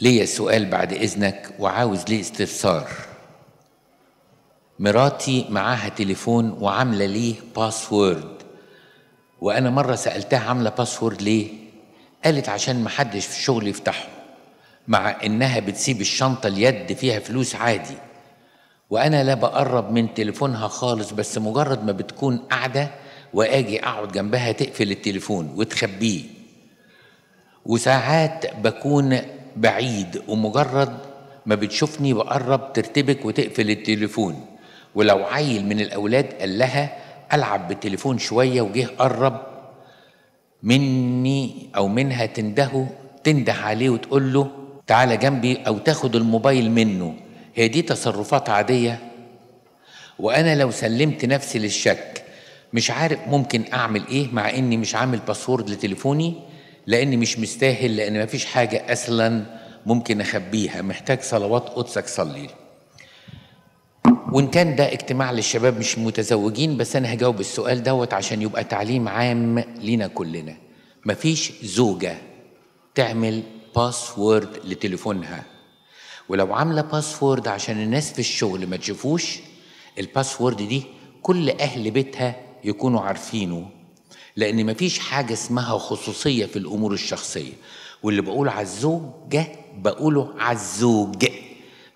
ليا سؤال بعد إذنك وعاوز ليه استفسار مراتي معاها تليفون وعاملة ليه باسورد وأنا مرة سألتها عاملة باسورد ليه قالت عشان محدش في الشغل يفتحه مع إنها بتسيب الشنطة اليد فيها فلوس عادي وأنا لا بقرب من تليفونها خالص بس مجرد ما بتكون قاعدة وأجي أقعد جنبها تقفل التليفون وتخبيه وساعات بكون بعيد ومجرد ما بتشوفني بقرب ترتبك وتقفل التليفون ولو عيل من الأولاد قال لها ألعب بالتليفون شوية وجه قرب مني أو منها تندهه تنده عليه وتقول له تعالى جنبي أو تاخد الموبايل منه هي دي تصرفات عادية وأنا لو سلمت نفسي للشك مش عارف ممكن أعمل إيه مع إني مش عامل باسورد لتليفوني لاني مش مستاهل لان مفيش حاجه اصلا ممكن اخبيها محتاج صلوات قدسك صلي وان كان ده اجتماع للشباب مش متزوجين بس انا هجاوب السؤال دوت عشان يبقى تعليم عام لينا كلنا مفيش زوجه تعمل باسورد لتليفونها ولو عامله باسورد عشان الناس في الشغل ما تشوفوش الباسورد دي كل اهل بيتها يكونوا عارفينه لأن مفيش حاجة اسمها خصوصية في الأمور الشخصية واللي بقوله على الزوجة بقوله على الزوج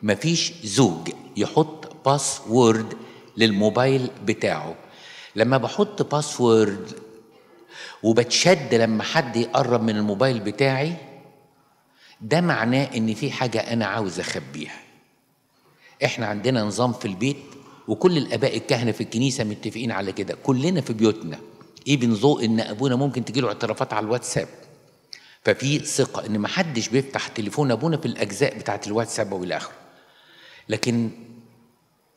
مفيش زوج يحط باسورد للموبايل بتاعه لما بحط باسورد وبتشد لما حد يقرب من الموبايل بتاعي ده معناه ان في حاجه انا عاوز اخبيها احنا عندنا نظام في البيت وكل الاباء الكهنه في الكنيسه متفقين على كده كلنا في بيوتنا ابن ذوق ان ابونا ممكن تجيله اعترافات على الواتساب ففي ثقه ان ما حدش بيفتح تليفون ابونا في الاجزاء بتاعه الواتساب او اخره لكن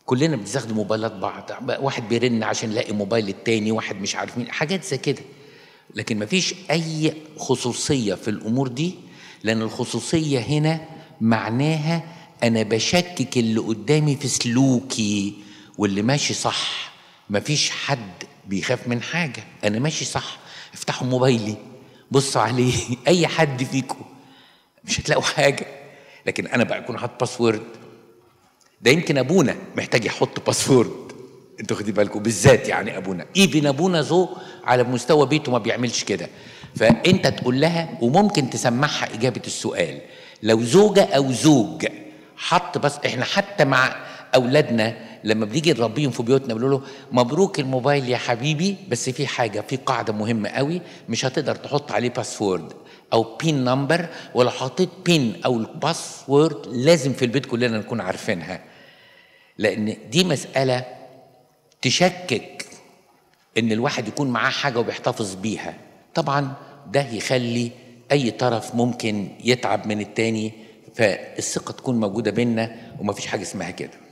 كلنا بنستخدم موبايلات بعض واحد بيرن عشان يلاقي موبايل التاني واحد مش عارف مين حاجات زي كده لكن ما فيش اي خصوصيه في الامور دي لان الخصوصيه هنا معناها انا بشكك اللي قدامي في سلوكي واللي ماشي صح مفيش حد بيخاف من حاجة أنا ماشي صح افتحوا موبايلي بصوا عليه أي حد فيكم مش هتلاقوا حاجة لكن أنا بقى أكون حاطط باسورد ده يمكن أبونا محتاج يحط باسورد انتوا خدي بالكم بالذات يعني ابونا ايفن ابونا زو على مستوى بيته ما بيعملش كده فانت تقول لها وممكن تسمعها اجابه السؤال لو زوجه او زوج حط بس احنا حتى مع اولادنا لما بنيجي نربيهم في بيوتنا بنقول له مبروك الموبايل يا حبيبي بس في حاجه في قاعده مهمه قوي مش هتقدر تحط عليه باسورد او بين نمبر ولو حطيت بين او الباسورد لازم في البيت كلنا نكون عارفينها لان دي مساله تشكك ان الواحد يكون معاه حاجه وبيحتفظ بيها طبعا ده يخلي اي طرف ممكن يتعب من التاني فالثقه تكون موجوده وما ومفيش حاجه اسمها كده